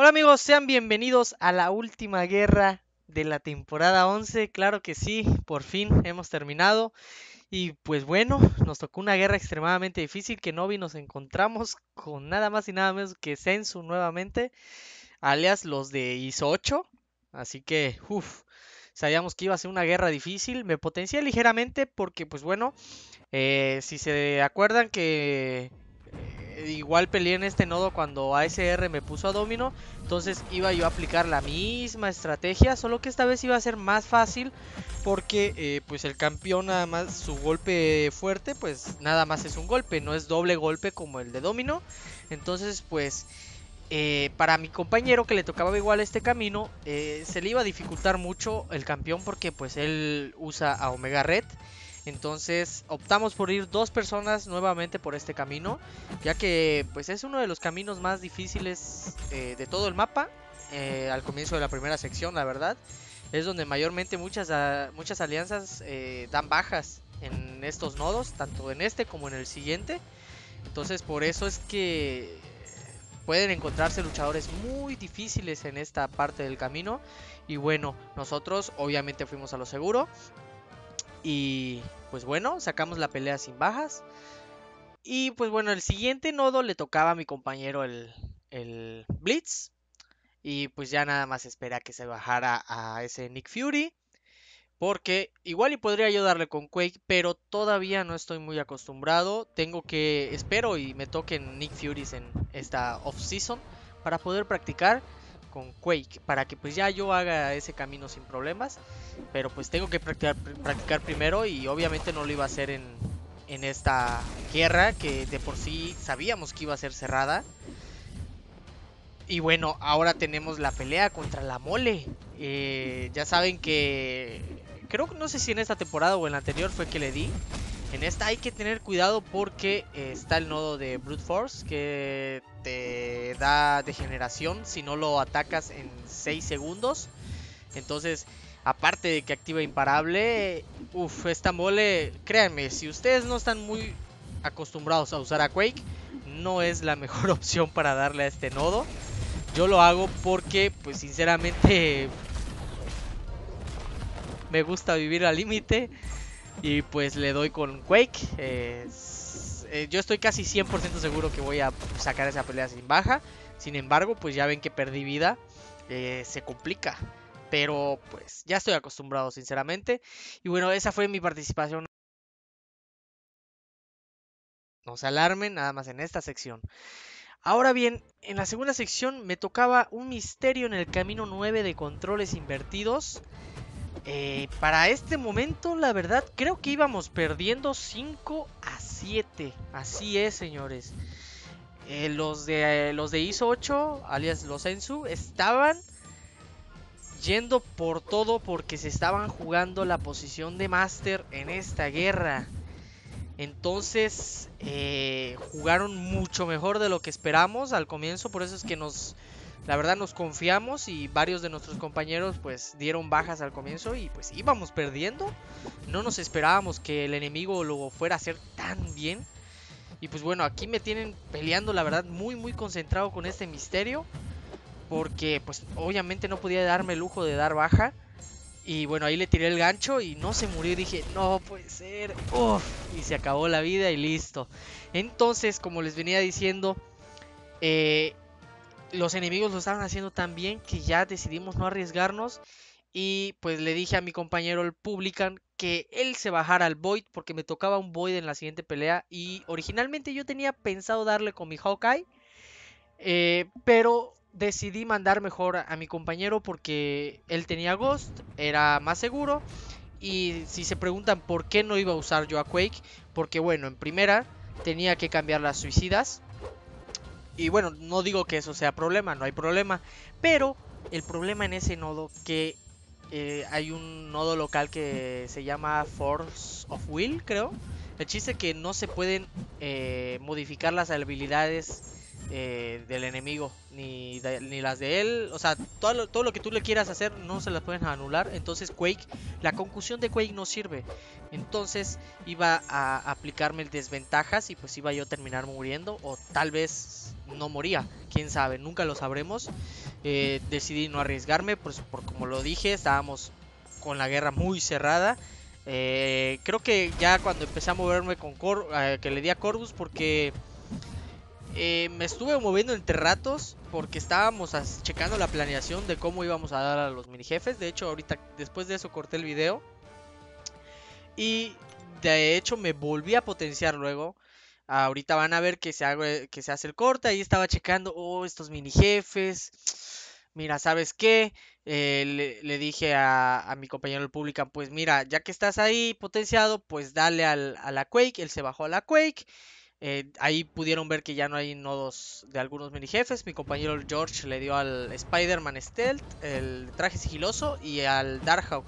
Hola amigos, sean bienvenidos a la última guerra de la temporada 11. Claro que sí, por fin hemos terminado. Y pues bueno, nos tocó una guerra extremadamente difícil que no vi, nos encontramos con nada más y nada menos que Sensu nuevamente, alias los de ISO 8. Así que, uff, sabíamos que iba a ser una guerra difícil. Me potencié ligeramente porque, pues bueno, eh, si se acuerdan que igual peleé en este nodo cuando ASR me puso a Domino, entonces iba yo a aplicar la misma estrategia, solo que esta vez iba a ser más fácil porque eh, pues el campeón nada más su golpe fuerte pues nada más es un golpe, no es doble golpe como el de Domino, entonces pues... Eh, para mi compañero que le tocaba igual este camino, eh, se le iba a dificultar mucho el campeón porque pues él usa a Omega Red. Entonces optamos por ir dos personas nuevamente por este camino, ya que pues es uno de los caminos más difíciles eh, de todo el mapa, eh, al comienzo de la primera sección, la verdad. Es donde mayormente muchas, ah, muchas alianzas eh, dan bajas en estos nodos, tanto en este como en el siguiente. Entonces por eso es que pueden encontrarse luchadores muy difíciles en esta parte del camino. Y bueno, nosotros obviamente fuimos a lo seguro. Y pues bueno, sacamos la pelea sin bajas. Y pues bueno, el siguiente nodo le tocaba a mi compañero el, el Blitz. Y pues ya nada más espera que se bajara a ese Nick Fury. Porque igual y podría ayudarle con Quake, pero todavía no estoy muy acostumbrado. Tengo que, espero y me toquen Nick Furies en esta off-season para poder practicar con Quake para que pues ya yo haga ese camino sin problemas. Pero pues tengo que practicar, practicar primero y obviamente no lo iba a hacer en, en esta guerra que de por sí sabíamos que iba a ser cerrada. Y bueno, ahora tenemos la pelea contra la mole. Eh, ya saben que... Creo que no sé si en esta temporada o en la anterior fue que le di. En esta hay que tener cuidado porque eh, está el nodo de Brute Force que te da degeneración si no lo atacas en 6 segundos. Entonces, aparte de que activa imparable, uff, esta mole, créanme, si ustedes no están muy acostumbrados a usar a Quake, no es la mejor opción para darle a este nodo. Yo lo hago porque, pues sinceramente, me gusta vivir al límite y pues le doy con Quake. Eh, eh, yo estoy casi 100% seguro que voy a sacar esa pelea sin baja. Sin embargo, pues ya ven que perdí vida. Eh, se complica. Pero pues ya estoy acostumbrado, sinceramente. Y bueno, esa fue mi participación. No se alarmen, nada más en esta sección. Ahora bien, en la segunda sección me tocaba un misterio en el camino 9 de controles invertidos. Eh, para este momento, la verdad, creo que íbamos perdiendo 5 a 7. Así es, señores. Eh, los de eh, los de ISO 8, alias los Ensu, estaban yendo por todo porque se estaban jugando la posición de máster en esta guerra. Entonces eh, jugaron mucho mejor de lo que esperamos al comienzo, por eso es que nos la verdad nos confiamos y varios de nuestros compañeros pues dieron bajas al comienzo y pues íbamos perdiendo. No nos esperábamos que el enemigo lo fuera a hacer tan bien. Y pues bueno, aquí me tienen peleando la verdad muy muy concentrado con este misterio. Porque pues obviamente no podía darme el lujo de dar baja. Y bueno, ahí le tiré el gancho y no se murió. dije, no puede ser. y se acabó la vida y listo. Entonces, como les venía diciendo, eh, los enemigos lo estaban haciendo tan bien que ya decidimos no arriesgarnos. Y pues le dije a mi compañero el Publican que él se bajara al Void porque me tocaba un Void en la siguiente pelea. Y originalmente yo tenía pensado darle con mi Hawkeye. Eh, pero decidí mandar mejor a mi compañero porque él tenía Ghost, era más seguro. Y si se preguntan por qué no iba a usar yo a Quake, porque bueno, en primera tenía que cambiar las suicidas. Y bueno, no digo que eso sea problema, no hay problema. Pero el problema en ese nodo que eh, hay un nodo local que se llama Force of Will, creo. El chiste es que no se pueden eh, modificar las habilidades eh, del enemigo, ni, ni, las de él. O sea, todo lo, todo lo, que tú le quieras hacer no se las pueden anular. Entonces Quake, la concusión de Quake no sirve. Entonces iba a aplicarme el desventajas y pues iba yo a terminar muriendo. O tal vez no moría. Quién sabe, nunca lo sabremos. Eh, decidí no arriesgarme, por, pues, por como lo dije, estábamos con la guerra muy cerrada. Eh, creo que ya cuando empecé a moverme con eh, que le di a Corvus porque me estuve moviendo entre ratos porque estábamos checando la planeación de cómo íbamos a dar a los mini jefes. De hecho, ahorita después de eso corté el video y de hecho me volví a potenciar luego Ahorita van a ver que se, hace el corte. Ahí estaba checando, oh, estos mini jefes. Mira, ¿sabes qué? Eh, le, dije a, mi compañero del publican, pues mira, ya que estás ahí potenciado, pues dale a la Quake. Él se bajó a la Quake eh, ahí pudieron ver que ya no hay nodos de algunos mini jefes. Mi compañero George le dio al Spider-Man Stealth, el traje sigiloso y al Darkhawk.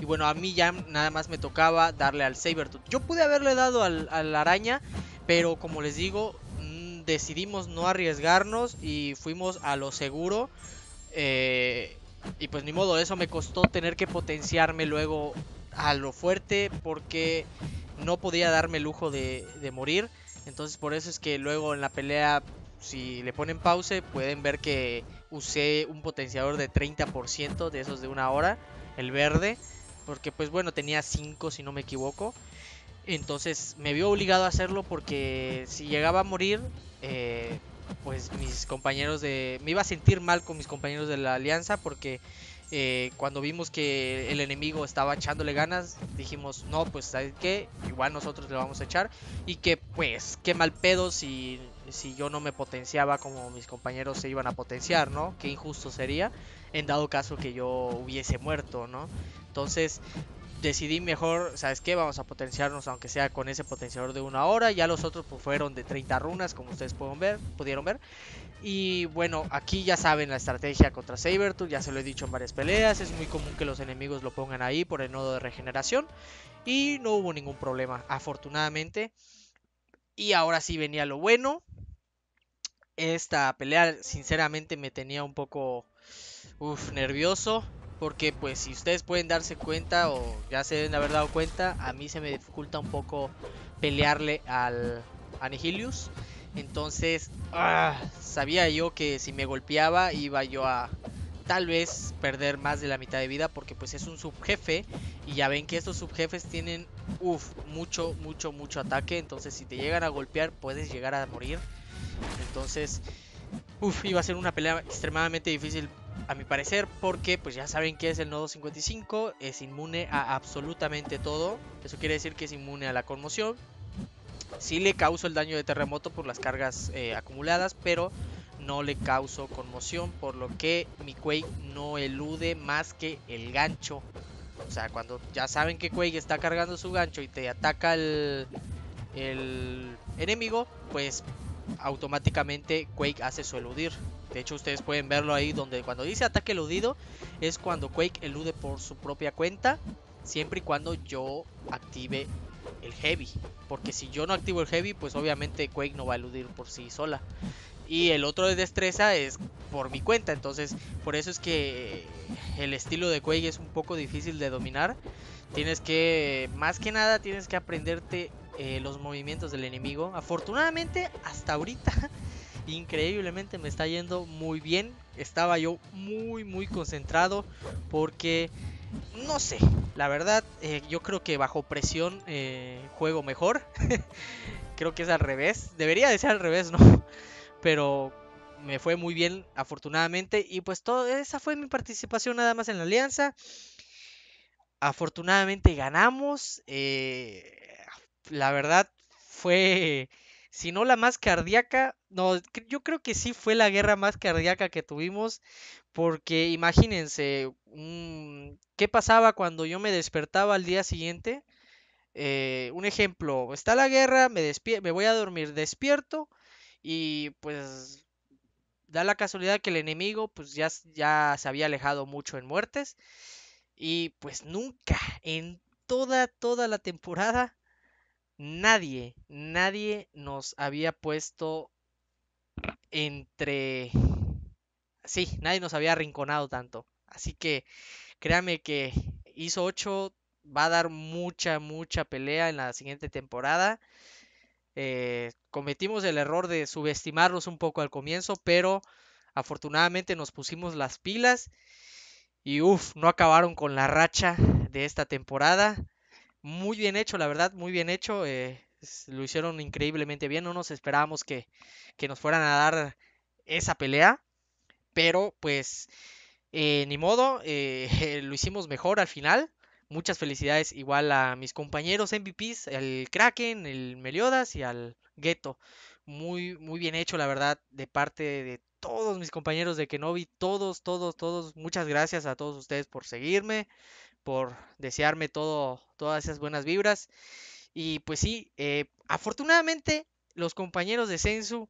Y bueno, a mí ya nada más me tocaba darle al Sabertooth. Yo pude haberle dado al, la araña, pero como les digo, mm, decidimos no arriesgarnos y fuimos a lo seguro. Eh, y pues ni modo, eso me costó tener que potenciarme luego a lo fuerte porque no podía darme lujo de morir. Entonces por eso es que luego en la pelea, si le ponen pause, pueden ver que usé un potenciador de 30% de esos de una hora, el verde, porque pues bueno, tenía 5 si no me equivoco. Entonces me vio obligado a hacerlo porque si llegaba a morir, eh, pues mis compañeros de... Me iba a sentir mal con mis compañeros de la alianza porque eh, cuando vimos que el enemigo estaba echándole ganas, dijimos, no, pues ¿sabes qué? Igual nosotros le vamos a echar. Y que pues, qué mal pedo si, si yo no me potenciaba como mis compañeros se iban a potenciar, ¿no? Qué injusto sería en dado caso que yo hubiese muerto, ¿no? Entonces, decidí mejor, ¿sabes qué? Vamos a potenciarnos, aunque sea con ese potenciador de una hora. Ya los otros pues, fueron de 30 runas, como ustedes pueden ver, pudieron ver. Y bueno, aquí ya saben la estrategia contra Sabertooth, ya se lo he dicho en varias peleas. Es muy común que los enemigos lo pongan ahí por el nodo de regeneración. Y no hubo ningún problema, afortunadamente. Y ahora sí venía lo bueno. Esta pelea, sinceramente, me tenía un poco nervioso. Porque pues si ustedes pueden darse cuenta o ya se deben haber dado cuenta, a mí se me dificulta un poco pelearle al Anihilius. Entonces, ah, sabía yo que si me golpeaba iba yo a tal vez perder más de la mitad de vida porque pues es un subjefe y ya ven que estos subjefes tienen uf, mucho, mucho, mucho ataque. Entonces si te llegan a golpear puedes llegar a morir. Entonces, uf, iba a ser una pelea extremadamente difícil a mi parecer, porque pues ya saben que es el nodo 55, es inmune a absolutamente todo. Eso quiere decir que es inmune a la conmoción. Sí le causo el daño de terremoto por las cargas eh, acumuladas, pero no le causo conmoción, por lo que mi Quake no elude más que el gancho. O sea, cuando ya saben que Quake está cargando su gancho y te ataca el enemigo, pues automáticamente Quake hace su eludir. De hecho, ustedes pueden verlo ahí donde cuando dice ataque eludido es cuando Quake elude por su propia cuenta, siempre y cuando yo active el heavy. Porque si yo no activo el heavy, pues obviamente Quake no va a eludir por sí sola. Y el otro de destreza es por mi cuenta. Entonces, por eso es que el estilo de Quake es un poco difícil de dominar. Tienes que, más que nada, tienes que aprenderte eh, los movimientos del enemigo. Afortunadamente, hasta ahorita increíblemente me está yendo muy bien. Estaba yo muy, muy concentrado porque, no sé, la verdad, eh, yo creo que bajo presión eh, juego mejor. creo que es al revés. Debería de ser al revés, ¿no? Pero me fue muy bien, afortunadamente. Y pues todo... esa fue mi participación nada más en la alianza. Afortunadamente ganamos. Eh, la verdad fue, si no la más cardíaca, no, yo creo que sí fue la guerra más cardíaca que tuvimos, porque imagínense, mm, ¿qué pasaba cuando yo me despertaba al día siguiente? Eh, un ejemplo, está la guerra, me, me voy a dormir, despierto y pues da la casualidad que el enemigo pues ya, ya se había alejado mucho en muertes y pues nunca en toda, toda la temporada nadie, nadie nos había puesto entre... Sí, nadie nos había arrinconado tanto. Así que créame que hizo 8 va a dar mucha, mucha pelea en la siguiente temporada. Eh, cometimos el error de subestimarlos un poco al comienzo, pero afortunadamente nos pusimos las pilas y uff, no acabaron con la racha de esta temporada. Muy bien hecho, la verdad, muy bien hecho. Eh, lo hicieron increíblemente bien. No nos esperábamos que, nos fueran a dar esa pelea. Pero pues eh, ni modo, eh, lo hicimos mejor al final. Muchas felicidades igual a mis compañeros MVPs, el Kraken, el Meliodas y al Ghetto. Muy, muy bien hecho, la verdad, de parte de todos mis compañeros de Kenobi, todos, todos, todos. Muchas gracias a todos ustedes por seguirme, por desearme todo, todas esas buenas vibras. Y pues sí, eh, afortunadamente los compañeros de Sensu,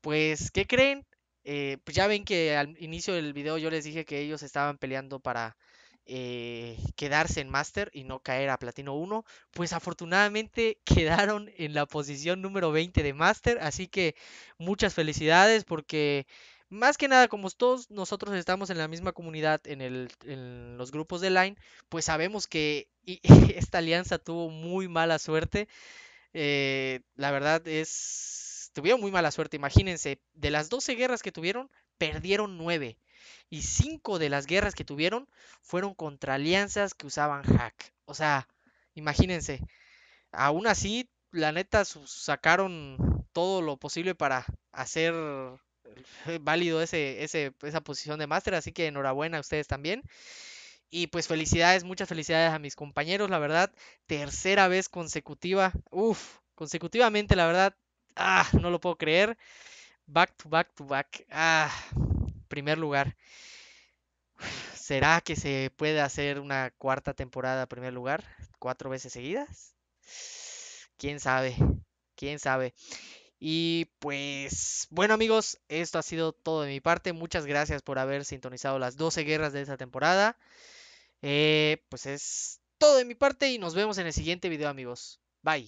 pues, ¿qué creen? Eh, pues ya ven que al inicio del video yo les dije que ellos estaban peleando para eh, quedarse en Master y no caer a Platino 1. Pues afortunadamente quedaron en la posición número 20 de Master. Así que muchas felicidades porque más que nada, como todos nosotros estamos en la misma comunidad, en, los grupos de Line, pues sabemos que esta alianza tuvo muy mala suerte. Eh, la verdad es, tuvieron muy mala suerte, imagínense, de las 12 guerras que tuvieron, perdieron 9. Y 5 de las guerras que tuvieron fueron contra alianzas que usaban hack. O sea, imagínense, aún así, la neta, sacaron todo lo posible para hacer eh, válido esa posición de máster, así que enhorabuena a ustedes también. Y pues felicidades, muchas felicidades a mis compañeros, la verdad, tercera vez consecutiva, uff, consecutivamente, la verdad, ah, no lo puedo creer. Back to back to back, ah, primer lugar. ¿Será que se puede hacer una cuarta temporada primer lugar? ¿Cuatro veces seguidas? ¿Quién sabe? ¿Quién sabe? Y pues bueno amigos, esto ha sido todo de mi parte. Muchas gracias por haber sintonizado las 12 guerras de esta temporada. Eh, pues es todo de mi parte y nos vemos en el siguiente video amigos. Bye.